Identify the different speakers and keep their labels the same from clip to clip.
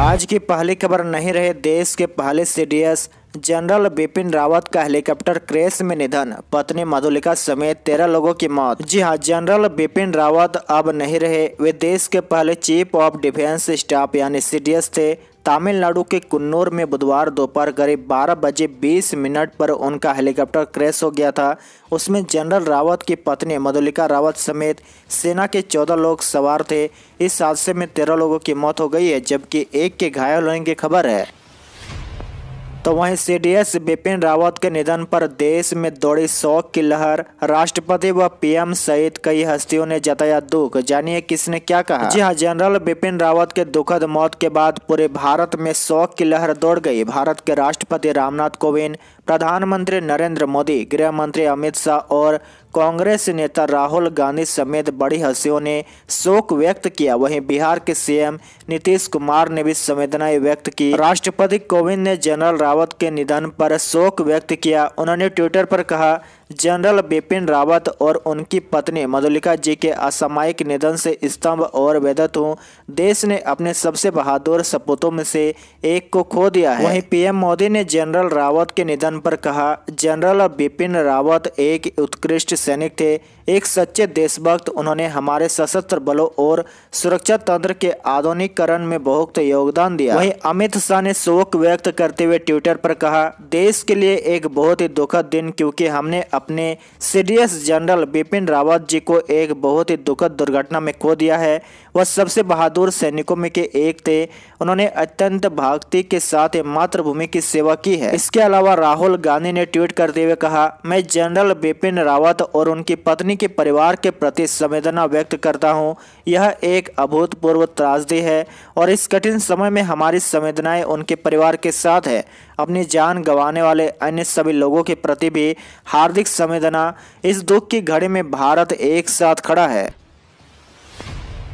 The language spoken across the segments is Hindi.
Speaker 1: आज की पहली खबर नहीं रहे देश के पहले सीडीएस जनरल बिपिन रावत का हेलीकॉप्टर क्रैश में निधन पत्नी मधुलिका समेत तेरह लोगों की मौत जी हां जनरल बिपिन रावत अब नहीं रहे वे देश के पहले चीफ ऑफ डिफेंस स्टाफ यानी सीडीएस थे तमिलनाडु के कुन्नूर में बुधवार दोपहर करीब 12 बजे 20 मिनट पर उनका हेलीकॉप्टर क्रैश हो गया था उसमें जनरल रावत की पत्नी मधुलिका रावत समेत सेना के 14 लोग सवार थे इस हादसे में 13 लोगों की मौत हो गई है जबकि एक के घायल होने की खबर है तो वहीं सीडीएस बिपिन रावत के निधन पर देश में दौड़ी शौक की लहर राष्ट्रपति व पीएम सहित कई हस्तियों ने जताया दुख जानिए किसने क्या कहा जी हाँ जनरल बिपिन रावत के दुखद मौत के बाद पूरे भारत में शौक की लहर दौड़ गई भारत के राष्ट्रपति रामनाथ कोविंद प्रधानमंत्री नरेंद्र मोदी गृह मंत्री अमित शाह और कांग्रेस नेता राहुल गांधी समेत बड़ी हस्तियों ने शोक व्यक्त किया वहीं बिहार के सीएम नीतीश कुमार ने भी संवेदनाएं व्यक्त की राष्ट्रपति कोविंद ने जनरल रावत के निधन पर शोक व्यक्त किया उन्होंने ट्विटर पर कहा जनरल बिपिन रावत और उनकी पत्नी मधुलिका जी के असामायिक निधन से स्तंभ और वेदत हूँ देश ने अपने सबसे बहादुर सपूतों में से एक को खो दिया है वहीं पीएम मोदी ने जनरल रावत के निधन पर कहा जनरल बिपिन रावत एक उत्कृष्ट सैनिक थे एक सच्चे देशभक्त उन्होंने हमारे सशस्त्र बलों और सुरक्षा तंत्र के आधुनिकरण में बहुत योगदान दिया वहीं अमित शाह ने शोक व्यक्त करते हुए ट्विटर पर कहा देश के लिए एक बहुत ही दुखद दिन क्योंकि हमने अपने सीडीएस जनरल बिपिन रावत जी को एक बहुत ही दुखद दुर्घटना में खो दिया है वह सबसे बहादुर सैनिकों में के एक थे उन्होंने अत्यंत भक्ति के साथ मातृभूमि की सेवा की है इसके अलावा राहुल गांधी ने ट्वीट करते हुए कहा मैं जनरल बिपिन रावत और उनकी पत्नी कंपनी के परिवार के प्रति संवेदना व्यक्त करता हूं। यह एक अभूतपूर्व त्रासदी है और इस कठिन समय में हमारी संवेदनाएं उनके परिवार के साथ है अपनी जान गंवाने वाले अन्य सभी लोगों के प्रति भी हार्दिक संवेदना इस दुख की घड़ी में भारत एक साथ खड़ा है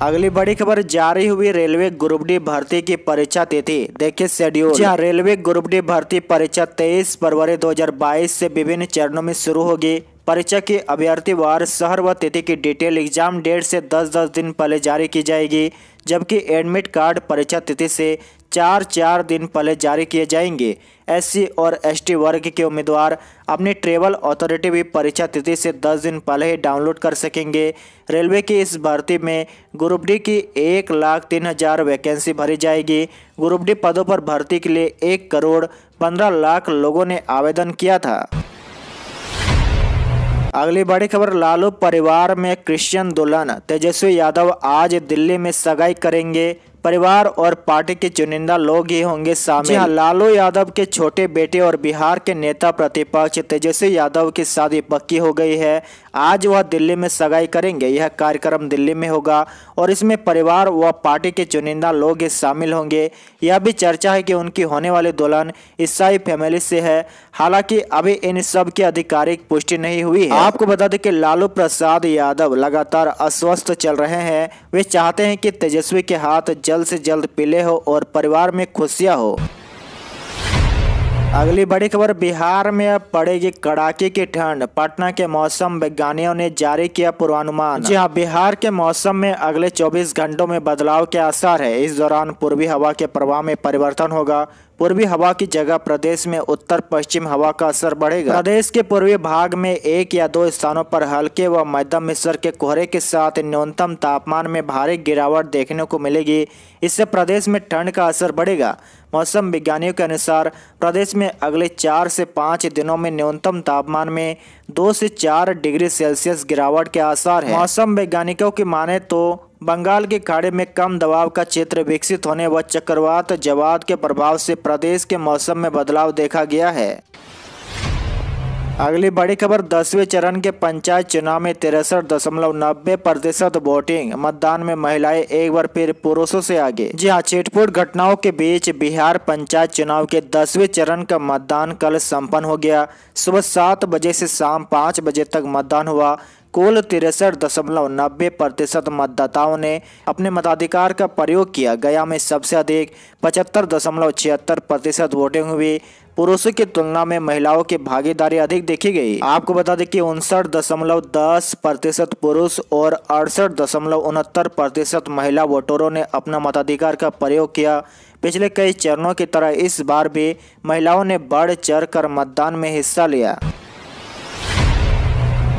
Speaker 1: अगली बड़ी खबर जारी हुई रेलवे ग्रुप डी भर्ती की परीक्षा तिथि देखिए शेड्यूल जहां रेलवे ग्रुप डी भर्ती परीक्षा 23 फरवरी 2022 से विभिन्न चरणों में शुरू होगी परीक्षा की अभ्यर्थी वार शहर व तिथि की डिटेल एग्जाम डेट से 10-10 दिन पहले जारी की जाएगी जबकि एडमिट कार्ड परीक्षा तिथि से चार चार दिन पहले जारी किए जाएंगे एससी और एसटी वर्ग के उम्मीदवार अपनी ट्रेवल अथॉरिटी भी परीक्षा तिथि से 10 दिन पहले ही डाउनलोड कर सकेंगे रेलवे की इस भर्ती में ग्रुप डी की एक लाख तीन हजार वैकेंसी भरी जाएगी ग्रुप डी पदों पर भर्ती के लिए एक करोड़ पंद्रह लाख लोगों ने आवेदन किया था अगली बड़ी खबर लालू परिवार में क्रिश्चियन दुल्हन तेजस्वी यादव आज दिल्ली में सगाई करेंगे परिवार और पार्टी के चुनिंदा लोग ही होंगे शामिल हाँ। लालू यादव के छोटे बेटे और बिहार के नेता प्रतिपक्ष तेजस्वी यादव की शादी पक्की हो गई है आज वह दिल्ली में सगाई करेंगे यह कार्यक्रम दिल्ली में होगा और इसमें परिवार व पार्टी के चुनिंदा लोग ही शामिल होंगे यह भी चर्चा है कि उनकी होने वाली दुल्हन ईसाई फैमिली से है हालांकि अभी इन सब की आधिकारिक पुष्टि नहीं हुई है आपको बता दें कि लालू प्रसाद यादव लगातार अस्वस्थ चल रहे हैं वे चाहते हैं कि तेजस्वी के हाथ जल्द से जल्द पिले हो और परिवार में खुशियाँ हो अगली बड़ी खबर बिहार में अब पड़ेगी कड़ाके की ठंड पटना के मौसम वैज्ञानिकों ने जारी किया पूर्वानुमान जी हाँ बिहार के मौसम में अगले 24 घंटों में बदलाव के आसार है इस दौरान पूर्वी हवा के प्रवाह में परिवर्तन होगा पूर्वी हवा की जगह प्रदेश में उत्तर पश्चिम हवा का असर बढ़ेगा प्रदेश के पूर्वी भाग में एक या दो स्थानों पर हल्के व मध्यम स्तर के कोहरे के साथ न्यूनतम तापमान में भारी गिरावट देखने को मिलेगी इससे प्रदेश में ठंड का असर बढ़ेगा मौसम विज्ञानियों के अनुसार प्रदेश में अगले चार से पाँच दिनों में न्यूनतम तापमान में दो से चार डिग्री सेल्सियस गिरावट के आसार है मौसम वैज्ञानिकों की माने तो बंगाल के खाड़ी में कम दबाव का क्षेत्र विकसित होने व चक्रवात जवाद के प्रभाव से प्रदेश के मौसम में बदलाव देखा गया है अगली बड़ी खबर दसवें चरण के पंचायत चुनाव में तिरसठ दशमलव नब्बे प्रतिशत वोटिंग मतदान में महिलाएं एक बार फिर पुरुषों से आगे जी हाँ छिटपुट घटनाओं के बीच बिहार पंचायत चुनाव के दसवें चरण का मतदान कल संपन्न हो गया सुबह सात बजे से शाम पाँच बजे तक मतदान हुआ कुल तिरसठ दशमलव नब्बे प्रतिशत मतदाताओं ने अपने मताधिकार का प्रयोग किया गया में सबसे अधिक पचहत्तर दशमलव छिहत्तर प्रतिशत वोटिंग हुई पुरुषों की तुलना में महिलाओं की भागीदारी अधिक देखी गई आपको बता दें कि उनसठ दशमलव दस प्रतिशत पुरुष और अड़सठ दशमलव उनहत्तर प्रतिशत महिला वोटरों ने अपना मताधिकार का प्रयोग किया पिछले कई चरणों की तरह इस बार भी महिलाओं ने बढ़ चढ़ कर मतदान में हिस्सा लिया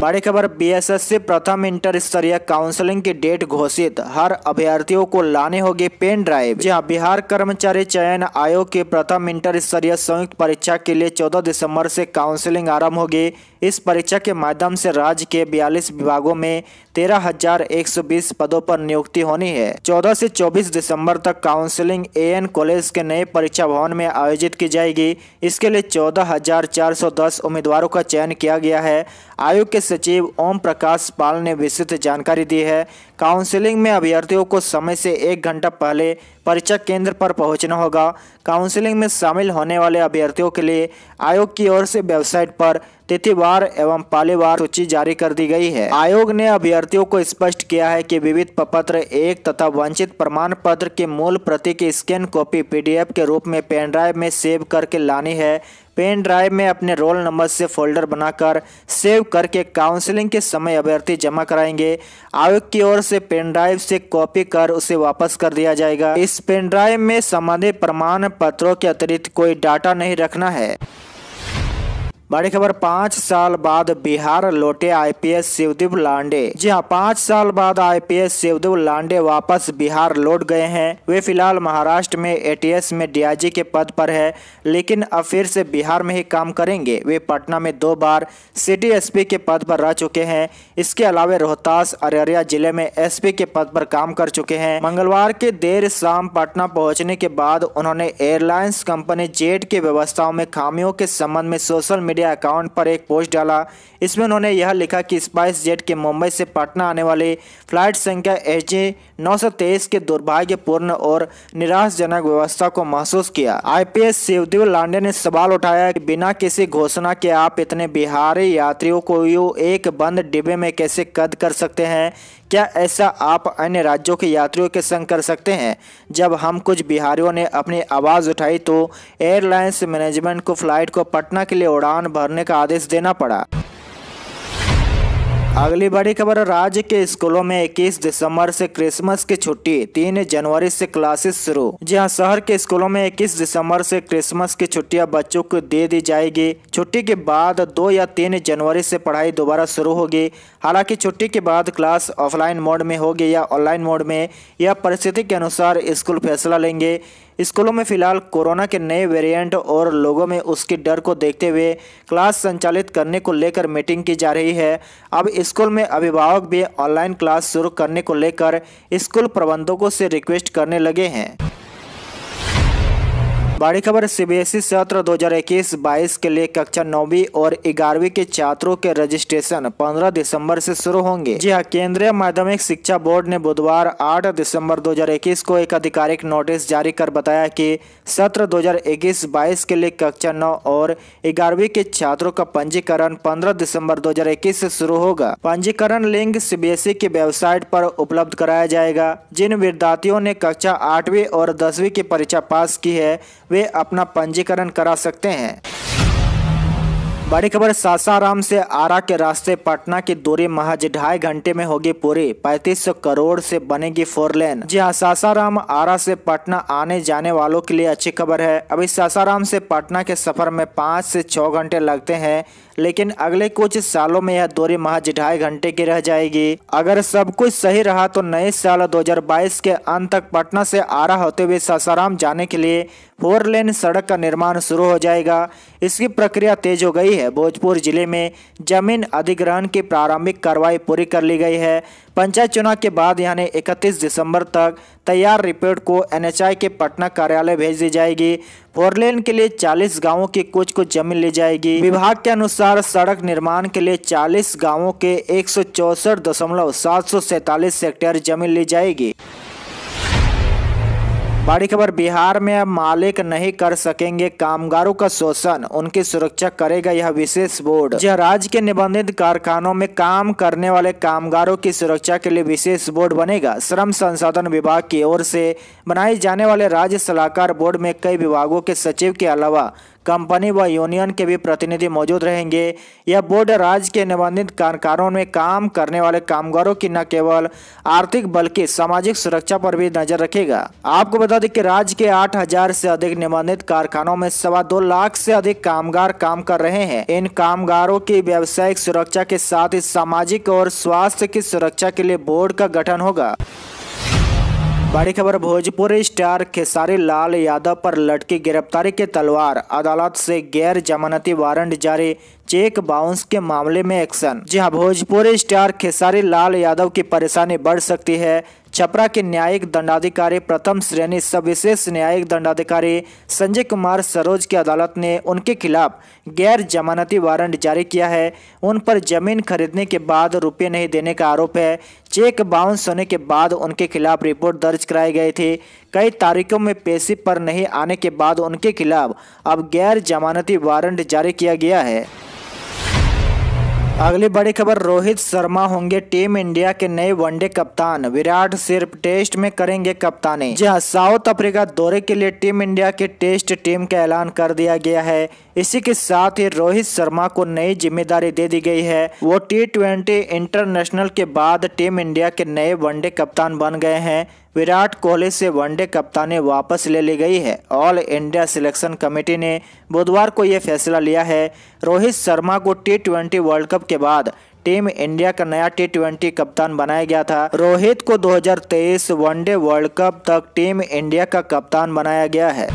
Speaker 1: बड़ी खबर बीएसएससी से प्रथम इंटर स्तरीय काउंसलिंग की डेट घोषित हर अभ्यर्थियों को लाने होगी पेन ड्राइव जहां बिहार कर्मचारी चयन आयोग के प्रथम इंटर स्तरीय संयुक्त परीक्षा के लिए 14 दिसंबर से काउंसलिंग आरंभ होगी इस परीक्षा के माध्यम से राज्य के बयालीस विभागों में 13,120 पदों पर नियुक्ति होनी है 14 से 24 दिसंबर तक काउंसलिंग एएन कॉलेज के नए परीक्षा भवन में आयोजित की जाएगी इसके लिए 14,410 उम्मीदवारों का चयन किया गया है आयोग के सचिव ओम प्रकाश पाल ने विस्तृत जानकारी दी है काउंसलिंग में अभ्यर्थियों को समय से एक घंटा पहले परीक्षा केंद्र पर पहुंचना होगा काउंसलिंग में शामिल होने वाले अभ्यर्थियों के लिए आयोग की ओर से वेबसाइट पर तिथिवार एवं पालीवार सूची जारी कर दी गई है आयोग ने अभ्यर्थियों को स्पष्ट किया है कि विविध पत्र एक तथा वंचित प्रमाण पत्र के मूल प्रति की स्कैन कॉपी पीडीएफ के रूप में पेनड्राइव में सेव करके लानी है पेन ड्राइव में अपने रोल नंबर से फोल्डर बनाकर सेव करके काउंसलिंग के समय अभ्यर्थी जमा कराएंगे आयोग की ओर से पेन ड्राइव से कॉपी कर उसे वापस कर दिया जाएगा इस पेन ड्राइव में संबंधित प्रमाण पत्रों के अतिरिक्त कोई डाटा नहीं रखना है बड़ी खबर पाँच साल बाद बिहार लौटे आईपीएस शिवदेव लांडे जी हाँ पाँच साल बाद आईपीएस शिवदेव लांडे वापस बिहार लौट गए हैं वे फिलहाल महाराष्ट्र में एटीएस में डीआईजी के पद पर है लेकिन अब फिर से बिहार में ही काम करेंगे वे पटना में दो बार सिटी एसपी के पद पर रह चुके हैं इसके अलावा रोहतास अररिया जिले में एस के पद पर काम कर चुके हैं मंगलवार के देर शाम पटना पहुँचने के बाद उन्होंने एयरलाइंस कंपनी जेट की व्यवस्थाओं में खामियों के संबंध में सोशल मीडिया मीडिया अकाउंट पर एक पोस्ट डाला इसमें उन्होंने यह लिखा कि स्पाइस जेट के मुंबई से पटना आने वाले फ्लाइट संख्या एच जे के दुर्भाग्यपूर्ण और निराशजनक व्यवस्था को महसूस किया आईपीएस शिवदेव लांडे ने सवाल उठाया कि बिना किसी घोषणा के आप इतने बिहारी यात्रियों को यू एक बंद डिब्बे में कैसे कद कर सकते हैं क्या ऐसा आप अन्य राज्यों के यात्रियों के संग कर सकते हैं जब हम कुछ बिहारियों ने अपनी आवाज़ उठाई तो एयरलाइंस मैनेजमेंट को फ्लाइट को पटना के लिए उड़ान फॉर्म भरने का आदेश देना पड़ा अगली बड़ी खबर राज्य के स्कूलों में 21 दिसंबर से क्रिसमस की छुट्टी 3 जनवरी से क्लासेस शुरू जी हाँ शहर के स्कूलों में 21 दिसंबर से क्रिसमस की छुट्टियां बच्चों को दे दी जाएगी छुट्टी के बाद 2 या 3 जनवरी से पढ़ाई दोबारा शुरू होगी हालांकि छुट्टी के बाद क्लास ऑफलाइन मोड में होगी या ऑनलाइन मोड में यह परिस्थिति के अनुसार स्कूल फैसला लेंगे स्कूलों में फिलहाल कोरोना के नए वेरिएंट और लोगों में उसके डर को देखते हुए क्लास संचालित करने को लेकर मीटिंग की जा रही है अब स्कूल में अभिभावक भी ऑनलाइन क्लास शुरू करने को लेकर स्कूल प्रबंधकों से रिक्वेस्ट करने लगे हैं बड़ी खबर सीबीएसई e सत्र 2021-22 के लिए कक्षा नौवीं और ग्यारहवीं के छात्रों के रजिस्ट्रेशन 15 दिसंबर से शुरू होंगे जी हाँ केंद्रीय माध्यमिक शिक्षा बोर्ड ने बुधवार 8 दिसंबर 2021 को एक आधिकारिक नोटिस जारी कर बताया कि सत्र 2021-22 के लिए कक्षा नौ और ग्यारहवीं के छात्रों का पंजीकरण पंद्रह दिसंबर इक्कीस से शुरू होगा पंजीकरण लिंक ई e की वेबसाइट पर उपलब्ध कराया जाएगा जिन विद्यार्थियों ने कक्षा आठवीं और दसवीं की परीक्षा पास की है वे अपना पंजीकरण करा सकते हैं बड़ी खबर सासाराम से आरा के रास्ते पटना की दूरी महज ढाई घंटे में होगी पूरी 3500 करोड़ से बनेगी फोर लेन जी हाँ सासाराम आरा से पटना आने जाने वालों के लिए अच्छी खबर है अभी सासाराम से पटना के सफर में पाँच से छः घंटे लगते हैं लेकिन अगले कुछ सालों में यह दूरी महज ढाई घंटे की रह जाएगी अगर सब कुछ सही रहा तो नए साल 2022 के अंत तक पटना से आरा होते हुए सासाराम जाने के लिए फोर लेन सड़क का निर्माण शुरू हो जाएगा इसकी प्रक्रिया तेज हो गई है है भोजपुर जिले में जमीन अधिग्रहण की प्रारंभिक कार्रवाई पूरी कर ली गई है पंचायत चुनाव के बाद यानी 31 दिसंबर तक तैयार रिपोर्ट को एनएचआई के पटना कार्यालय भेज दी जाएगी फोरलेन के लिए 40 गांवों की कुछ कुछ जमीन ली जाएगी विभाग के अनुसार सड़क निर्माण के लिए 40 गांवों के एक सौ सेक्टर जमीन ली जाएगी बड़ी खबर बिहार में अब मालिक नहीं कर सकेंगे कामगारों का शोषण उनकी सुरक्षा करेगा यह विशेष बोर्ड यह राज्य के निबंधित कारखानों में काम करने वाले कामगारों की सुरक्षा के लिए विशेष बोर्ड बनेगा श्रम संसाधन विभाग की ओर से बनाए जाने वाले राज्य सलाहकार बोर्ड में कई विभागों के सचिव के अलावा कंपनी व यूनियन के भी प्रतिनिधि मौजूद रहेंगे यह बोर्ड राज्य के निबंधित कारखानों में काम करने वाले कामगारों की न केवल आर्थिक बल्कि सामाजिक सुरक्षा पर भी नजर रखेगा आपको बता दें कि राज्य के आठ हजार से अधिक निबंधित कारखानों में सवा दो लाख से अधिक कामगार काम कर रहे हैं इन कामगारों की व्यावसायिक सुरक्षा के साथ ही सामाजिक और स्वास्थ्य की सुरक्षा के लिए बोर्ड का गठन होगा बड़ी खबर भोजपुरी स्टार खेसारी लाल यादव पर लटकी गिरफ्तारी के तलवार अदालत से गैर जमानती वारंट जारी चेक बाउंस के मामले में एक्शन जी हाँ भोजपुरी स्टार खेसारी लाल यादव की परेशानी बढ़ सकती है छपरा के न्यायिक दंडाधिकारी प्रथम श्रेणी सब विशेष न्यायिक दंडाधिकारी संजय कुमार सरोज की अदालत ने उनके खिलाफ गैर जमानती वारंट जारी किया है उन पर जमीन खरीदने के बाद रुपये नहीं देने का आरोप है चेक बाउंस होने के बाद उनके खिलाफ रिपोर्ट दर्ज कराई गई थी कई तारीखों में पेशी पर नहीं आने के बाद उनके खिलाफ अब गैर जमानती वारंट जारी किया गया है अगली बड़ी खबर रोहित शर्मा होंगे टीम इंडिया के नए वनडे कप्तान विराट सिर्फ टेस्ट में करेंगे कप्तानी जी हाँ साउथ अफ्रीका दौरे के लिए टीम इंडिया के टेस्ट टीम का ऐलान कर दिया गया है इसी के साथ ही रोहित शर्मा को नई जिम्मेदारी दे दी गई है वो टी ट्वेंटी इंटरनेशनल के बाद टीम इंडिया के नए वनडे कप्तान बन गए हैं विराट कोहली से वनडे कप्तानी वापस ले ली गई है ऑल इंडिया सिलेक्शन कमेटी ने बुधवार को यह फैसला लिया है रोहित शर्मा को टी ट्वेंटी वर्ल्ड कप के बाद टीम इंडिया का नया टी ट्वेंटी कप्तान बनाया गया था रोहित को 2023 वनडे वर्ल्ड कप तक टीम इंडिया का कप्तान बनाया गया है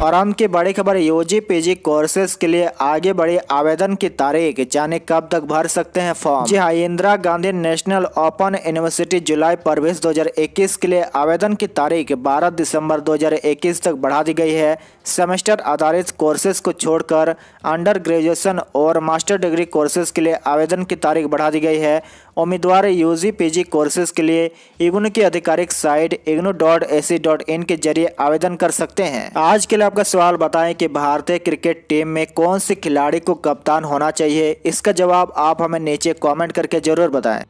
Speaker 1: फॉरम की बड़ी खबर यूजी पीजी कोर्सेज के लिए आगे बढ़ी आवेदन की तारीख जाने कब तक भर सकते हैं फॉर्म जी हाँ Indira Gandhi national open university जुलाई प्रवेश 2021 के लिए आवेदन की तारीख 12 दिसंबर 2021 तक बढ़ा दी गई है सेमेस्टर आधारित कोर्सेज को छोड़कर अंडर ग्रेजुएशन और मास्टर डिग्री कोर्सेज के लिए आवेदन की तारीख बढ़ा दी गई है उम्मीदवार यूजी पीजी कोर्सेज के लिए इग्नू की आधिकारिक site IGNOU dot C dot in के जरिए आवेदन कर सकते हैं आज के लिए आपका सवाल बताएं कि भारतीय क्रिकेट टीम में कौन से खिलाड़ी को कप्तान होना चाहिए इसका जवाब आप हमें नीचे कॉमेंट करके जरूर बताएं